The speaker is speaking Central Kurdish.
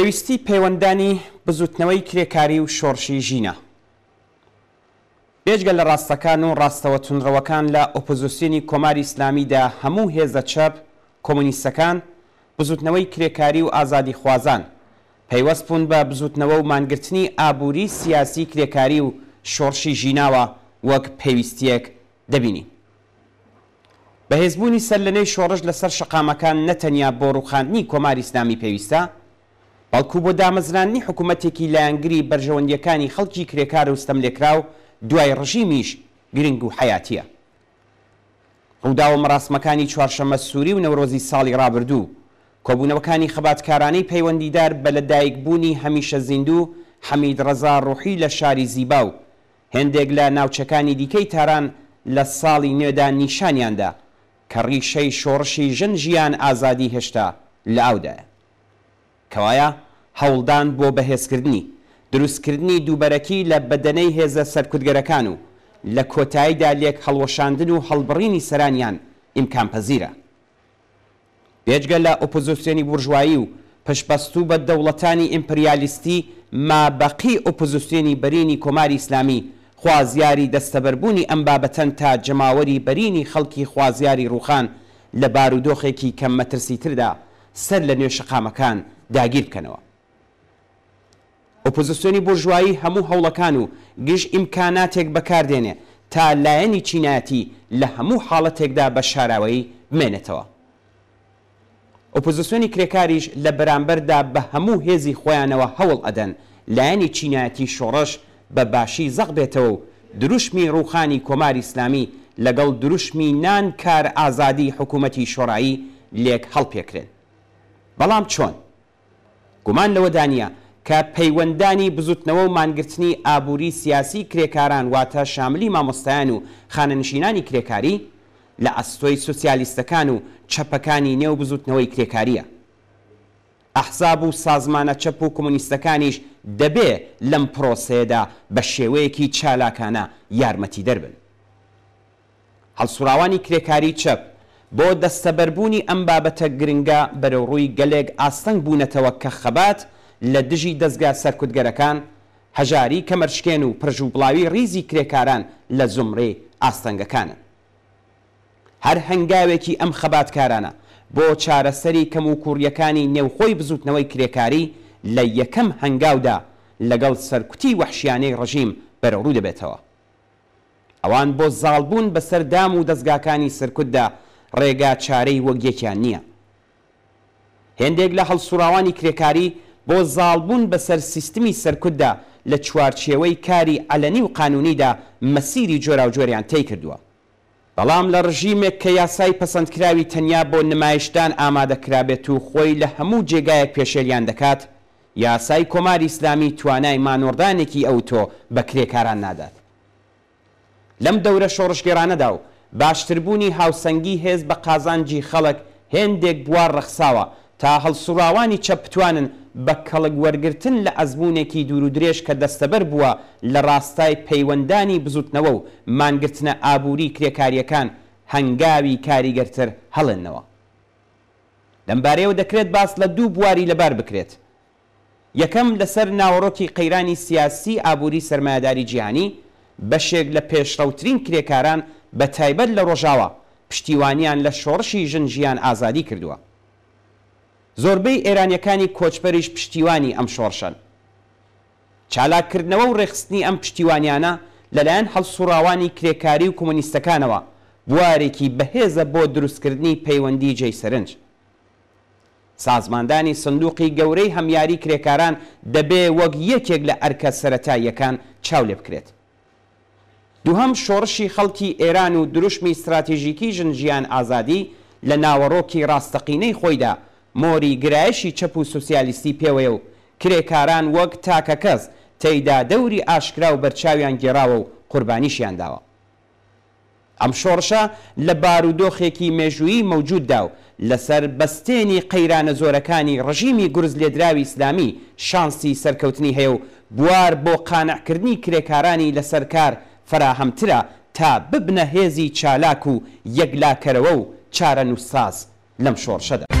پێویستی پەیوەندانی بزوتنەوەی کرێکاری و شۆڕشی ژینە بێژگە لە ڕاستەکان و ڕاستەوە تونڕەوەکان لە ئۆپۆزیسیینی کۆماری ئسلامیدا هەموو هێزە چەپ کۆمونیستەکان بزوتنەوەی کرێکاری و ئازادی خوازان پەیوەست بوون بە بزوتنەوە و مانگرتنی ئابووری سیاسی کرێکاری و شۆڕشی ژیناوە وەک پێویستیەک دەبینی بەهێزبوونی سەر لەنەی شۆڕش لەسەر شقامەکان نەتەنیا بۆ ڕوخاندنی کۆماری ئسلامی پێویستە بەڵکو بۆ دامەزرانی حکوومەتێکی لایەنگری بەرژەوەندیەکانی خەڵکی کرێکار و ستەملێکراو دوای ڕژیمیش گرنگ و حیاتیە. ڕووداوە مەڕاستمەکانی چوارشەمە سووری و نەورۆزی ساڵی ڕابردوو، کۆبوونەوەکانی خەباتکارانەی پەیوەندیدار بە لەدایک بوونی هەمیشە زیندوو حەمید ڕەزا ڕوحی لە شاری زیبا و هەندێک لە ناوچەکانی دیکەی تاران لە ساڵی نوێدا نیشانیاندا کە ڕیشەی شۆڕشی ژن ژیان ئازادی هێشتا لە ئاودایە. کەوایە؟ هەوڵدان بۆ بەهێزکردنی دروستکردنی دووبەرەکی لە بەدەنەی هێزە سەرکوتگەرەکان و لە کۆتاییدا لێک هەڵوەشاندن و هەڵبڕینی سەرانیان ئیمکان پەزیرە بێجگە لە ئۆپۆزیسیۆنی بورژوایی و پشبەستوو بە دەوڵەتانی ئیمپریالیستی مابەقی ئۆپۆزیسیۆنی بەرینی کۆماری ئیسلامی خوازیاری دەستەبەربوونی ئەم بابەتەن تا جەماوەری بەرینی خەڵکی خوازیاری ڕوخان لە بارودۆخێکی کەم مەترسی تردا سەر لە نوێشقامەکان داگیر بکەنەوە ئۆپۆزیسیۆنی بۆژوایی هەموو هەوڵەکان و گشت ئیمکاناتێک بەکاردێنێ تا لایەنی چیناتی لە هەموو حاڵەتێکدا بە شاراوەی بمێنێتەوە. ئۆپۆزیسیۆنی کرێکاریش لە بەرامبەردا بە هەموو هێزی خۆیانەوە هەوڵ ئەدەن لایەنی چیناتی شۆڕەش بە باشی زەق بێتەوە و دروشمی ڕوخانی کۆماری ئسلامی لەگەڵ دروشمی نان کار ئازادی حکوومەتی شۆڕایی لێک هەڵپێکرێن. بەڵام چۆن؟ گومان لەوەدانە کە پەیوەندانی بزوتنەوە و مانگرتنی ئابووری سیاسی کرێکاران واتە شاملی مامۆستایان و خانەنشینانی کرێکاری لە ئەستۆی سوسیالیستەکان و چەپەکانی نێو بزوتنەوەی کرێکاریە. ئەحزاب و سازمانە چەپ و کۆمونیستەکانیش دەبێ لەم پرۆسەیەدا بە شێوەیەکی چالاکانە یارمەتی دەربن. هەڵسوراوانی کرێکاری چەپ بۆ دەستەبەربوونی ئەم بابەتە گرنگە بەرەڕووی گەلێک ئاستەنگ بوونەتەوە کە خەبات، لە دژی دەستگا سەرکوتگەرەکان هەژاری کەمەرشکێن و پرژ و بڵاوی ریزی کرێکاران لە زمڕێ ئاستەنگەکانن هەر هەنگاوێکی ئەم خەباتکارانە بۆ چارەسەری کەم و کوڕیەکانی نێوخۆی بزوتنەوەی کرێکاری لە یەکەم هەنگاودا لەگەڵ سەرکوتی وەحشیانەی ڕژیم بەرەڕوو دەبێتەوە ئەوان بۆ زاڵبوون بەسەر دام و دەستگاکانی سرکوتدا ڕێگا چارەی وەگیەکیان نییە هێندێک لە هەڵسوراوانی کرێکاری بۆ زالبوون بەسەر سیستمی سەرکوتدا لە چوارچێوەی کاری ئەلەنی و قانونیدا مەسیری جۆرا و جۆریان تی کردووە بەڵام لە ڕژیمێک کە یاسای پەسەندکراوی تەنیا بۆ نمایشتان ئامادەکرابێت و خۆی لە هەموو جێگایەک پێشێلیان دەکات یاسای کۆماری ئیسلامی توانای مانۆردانێکی ئەوتۆ بە کرێکاران نادات لەم دەورە شۆڕشگەرانەدا و باشتربوونی هاوسەنگی هێز بە قازانجی خەڵک هێندێک بوار ڕەخساوە تا هەڵسوڕاوانی چەپتوانن بە کەڵک وەرگتن لە ئەزمونێکی دوور و درێژ کە دەستەبەر بووە لە ڕاستای پەیوەندانی بزوتنەوە و مانگرتنە ئابووری کرێکاریەکان هەنگاوی کاریگەرتر هەڵێنەوە. لەمبارەیەوە دەکرێت باس لە دوو بواری لەبار بکرێت. یەکەم لەسەر ناوەڕۆکی قەیرانی سیاسی ئابووری سەرمایداری جیهانی بەشێک لە پێشڕەوترین کرێکاران بە تایبەت لە ڕۆژاوە پشتیوانیان لە شۆڕشی ژنجیان ئازادی کردووە. زۆربەی ئێرانیەکانی کۆچپەریش پشتیوانی ئەم شۆڕشن چالاکردنەوە و ڕێخستنی ئەم پشتیوانیانە لەلایەن هەڵسوڕاوانی کرێکاری و کۆمونیستەکانەوە بوارێکی بەهێزە بۆ دروستکردنی پەیوەندی جێی سرنج سازماندانی سندوقی گەورەی هەمیاری کرێکاران دەبێ وەک یەکێک لە ئەرکە سەتاییەکان چاو لێ بکرێت دووهم شۆڕشی خەڵکی ئێران و دروشمی استراتیژیکی ژنجیان ئازادی لە ناوەڕۆکی ڕاستەقینەی خۆیدا مۆری گرایشی چەپ و سوسیالیستی پێوەیە و کرێکاران وەک تاکە کەس تێیدا دەوری ئاشکرا و بەرچاویان گێراوە و قوربانیشیان داوە. ئەم شۆڕشە لە بارودۆخێکی مێژویی مەوجوددا و لەسەر بەستێنی قەیرانە زۆرەکانی ڕژیمی گورز لێدراوی ئسلامی شانسی سەرکەوتنی هەیە و بوار بۆ قانەکردنی کرێکارانی لەسەرکار فراهەمترە تا ببنە هێزی چالاک و یەکلاکەرەوە و چارە نووساز لەم شۆڕشەدا.